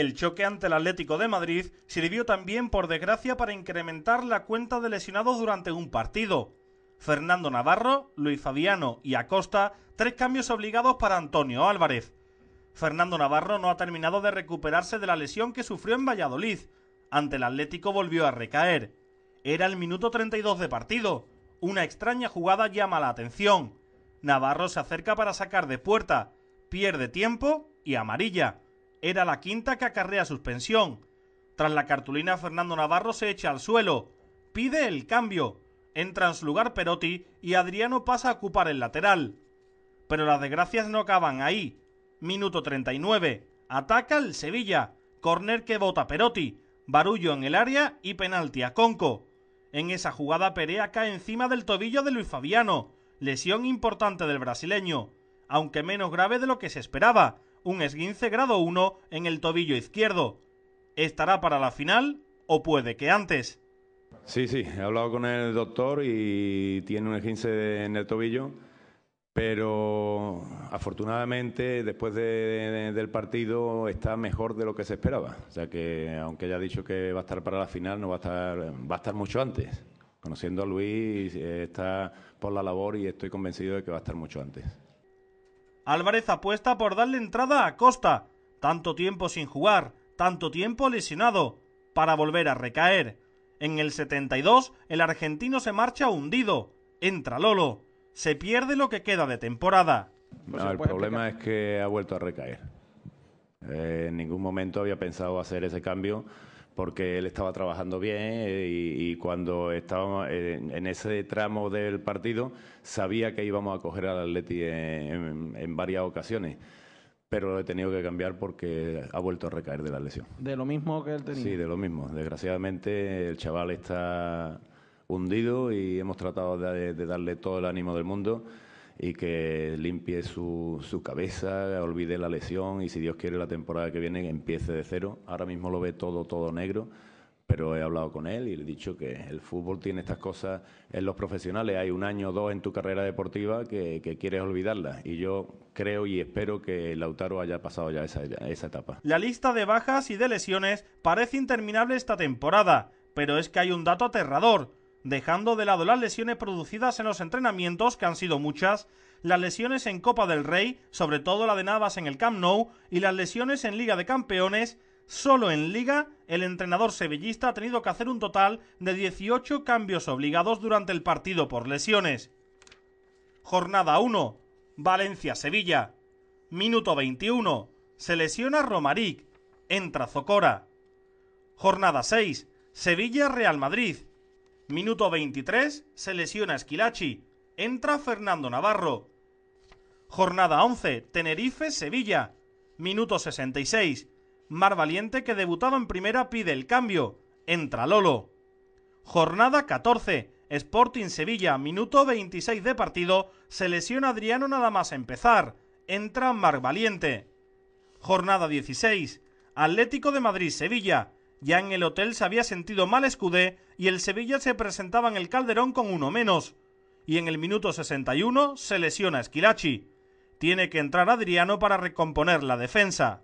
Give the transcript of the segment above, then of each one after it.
El choque ante el Atlético de Madrid sirvió también, por desgracia, para incrementar la cuenta de lesionados durante un partido. Fernando Navarro, Luis Fabiano y Acosta, tres cambios obligados para Antonio Álvarez. Fernando Navarro no ha terminado de recuperarse de la lesión que sufrió en Valladolid. Ante el Atlético volvió a recaer. Era el minuto 32 de partido. Una extraña jugada llama la atención. Navarro se acerca para sacar de puerta, pierde tiempo y amarilla. Era la quinta que acarrea suspensión. Tras la cartulina, Fernando Navarro se echa al suelo. Pide el cambio. Entra en su lugar Perotti y Adriano pasa a ocupar el lateral. Pero las desgracias no acaban ahí. Minuto 39. Ataca el Sevilla. Corner que bota Perotti. Barullo en el área y penalti a Conco. En esa jugada Perea cae encima del tobillo de Luis Fabiano. Lesión importante del brasileño. Aunque menos grave de lo que se esperaba, un esguince grado 1 en el tobillo izquierdo. ¿Estará para la final o puede que antes? Sí, sí, he hablado con el doctor y tiene un esguince en el tobillo, pero afortunadamente después del partido está mejor de lo que se esperaba. O sea que aunque haya dicho que va a estar para la final, no va a estar, va a estar mucho antes. Conociendo a Luis, eh, está por la labor y estoy convencido de que va a estar mucho antes. Álvarez apuesta por darle entrada a Costa. Tanto tiempo sin jugar, tanto tiempo lesionado, para volver a recaer. En el 72, el argentino se marcha hundido. Entra Lolo. Se pierde lo que queda de temporada. No, pues, el problema es que ha vuelto a recaer. Eh, en ningún momento había pensado hacer ese cambio porque él estaba trabajando bien eh, y, cuando estábamos eh, en, ese tramo del partido sabía que íbamos a coger al Atleti en, varias ocasiones pero lo he tenido que cambiar porque ha vuelto a recaer de la lesión. ¿De lo mismo que él tenía? Sí, de lo mismo. Desgraciadamente el chaval está hundido y hemos tratado de darle todo el ánimo del mundo y que limpie su, cabeza, olvide la lesión y si Dios quiere la temporada que viene empiece de cero. Ahora mismo lo ve todo, todo negro pero he hablado con él y le he dicho que el fútbol tiene estas cosas en los profesionales. Hay un año o dos en tu carrera deportiva que, quieres olvidarlas. Y yo creo y espero que Lautaro haya pasado ya esa, esa etapa. La lista de bajas y de lesiones parece interminable esta temporada, pero es que hay un dato aterrador dejando de lado las lesiones producidas en los entrenamientos, que han sido muchas, las lesiones en Copa del Rey, sobre todo la de Navas en el Camp Nou, y las lesiones en Liga de Campeones, Solo en liga, el entrenador sevillista ha tenido que hacer un total de 18 cambios obligados durante el partido por lesiones. Jornada 1. Valencia-Sevilla. Minuto 21. Se lesiona Romaric. Entra Zocora. Jornada 6. Sevilla-Real Madrid. Minuto 23, se lesiona Esquilachi. Entra Fernando Navarro. Jornada 11, Tenerife-Sevilla. Minuto 66. Mar Valiente, que debutaba en primera, pide el cambio. Entra Lolo. Jornada 14, Sporting Sevilla. Minuto 26 de partido, se lesiona Adriano nada más empezar. Entra Mar Valiente. Jornada 16, Atlético de Madrid-Sevilla. Ya en el hotel se había sentido mal Escudé y el Sevilla se presentaba en el Calderón con uno menos. Y en el minuto 61 se lesiona Esquilachi. Tiene que entrar Adriano para recomponer la defensa.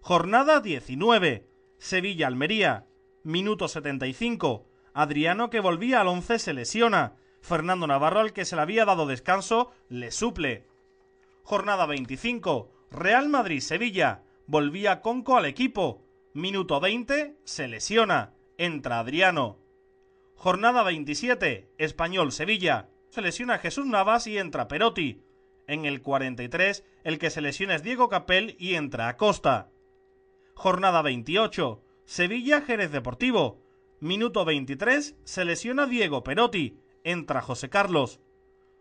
Jornada 19. Sevilla-Almería. Minuto 75. Adriano que volvía al 11 se lesiona. Fernando Navarro al que se le había dado descanso le suple. Jornada 25. Real Madrid-Sevilla. Volvía Conco al equipo. Minuto 20, se lesiona. Entra Adriano. Jornada 27, Español-Sevilla. Se lesiona Jesús Navas y entra Perotti. En el 43, el que se lesiona es Diego Capel y entra Acosta. Jornada 28, Sevilla-Jerez Deportivo. Minuto 23, se lesiona Diego Perotti. Entra José Carlos.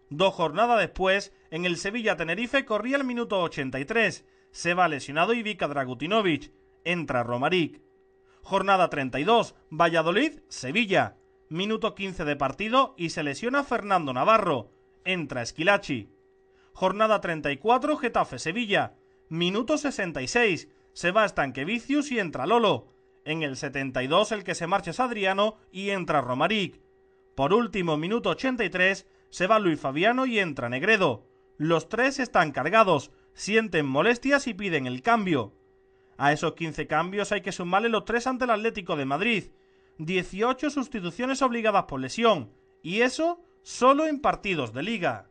Dos jornadas después, en el Sevilla-Tenerife corría el minuto 83. Se va lesionado Ivica Dragutinovic entra Romaric. Jornada 32, Valladolid, Sevilla. Minuto 15 de partido y se lesiona Fernando Navarro. Entra Esquilachi. Jornada 34, Getafe, Sevilla. Minuto 66, se va Estanquevicius y entra Lolo. En el 72 el que se marcha es Adriano y entra Romaric. Por último, minuto 83, se va Luis Fabiano y entra Negredo. Los tres están cargados, sienten molestias y piden el cambio. A esos 15 cambios hay que sumarle los 3 ante el Atlético de Madrid, 18 sustituciones obligadas por lesión, y eso solo en partidos de liga.